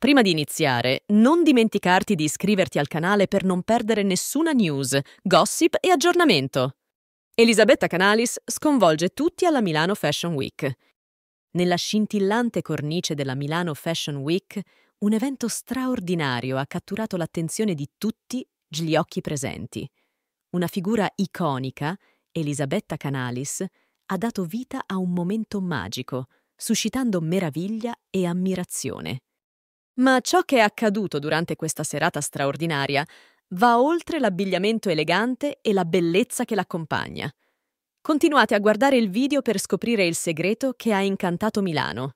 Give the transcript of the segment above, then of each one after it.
Prima di iniziare, non dimenticarti di iscriverti al canale per non perdere nessuna news, gossip e aggiornamento. Elisabetta Canalis sconvolge tutti alla Milano Fashion Week. Nella scintillante cornice della Milano Fashion Week, un evento straordinario ha catturato l'attenzione di tutti gli occhi presenti. Una figura iconica, Elisabetta Canalis, ha dato vita a un momento magico, suscitando meraviglia e ammirazione. Ma ciò che è accaduto durante questa serata straordinaria va oltre l'abbigliamento elegante e la bellezza che l'accompagna. Continuate a guardare il video per scoprire il segreto che ha incantato Milano.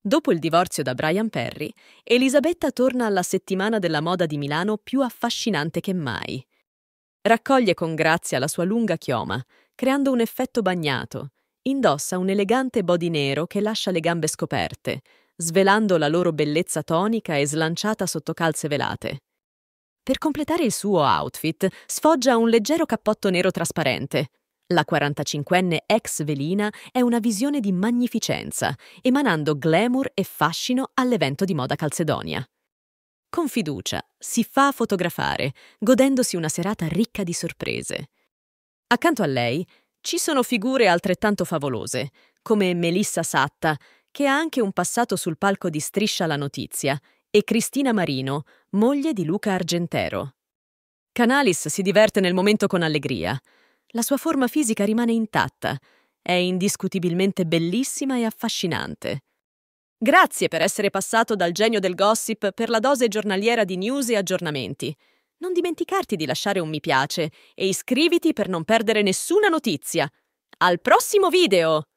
Dopo il divorzio da Brian Perry, Elisabetta torna alla settimana della moda di Milano più affascinante che mai. Raccoglie con grazia la sua lunga chioma, creando un effetto bagnato. Indossa un elegante body nero che lascia le gambe scoperte, svelando la loro bellezza tonica e slanciata sotto calze velate. Per completare il suo outfit, sfoggia un leggero cappotto nero trasparente. La 45enne ex velina è una visione di magnificenza, emanando glamour e fascino all'evento di moda Calcedonia. Con fiducia si fa fotografare, godendosi una serata ricca di sorprese. Accanto a lei ci sono figure altrettanto favolose, come Melissa Satta, che ha anche un passato sul palco di Striscia la Notizia, e Cristina Marino, moglie di Luca Argentero. Canalis si diverte nel momento con allegria. La sua forma fisica rimane intatta, è indiscutibilmente bellissima e affascinante. Grazie per essere passato dal genio del gossip per la dose giornaliera di news e aggiornamenti. Non dimenticarti di lasciare un mi piace e iscriviti per non perdere nessuna notizia. Al prossimo video!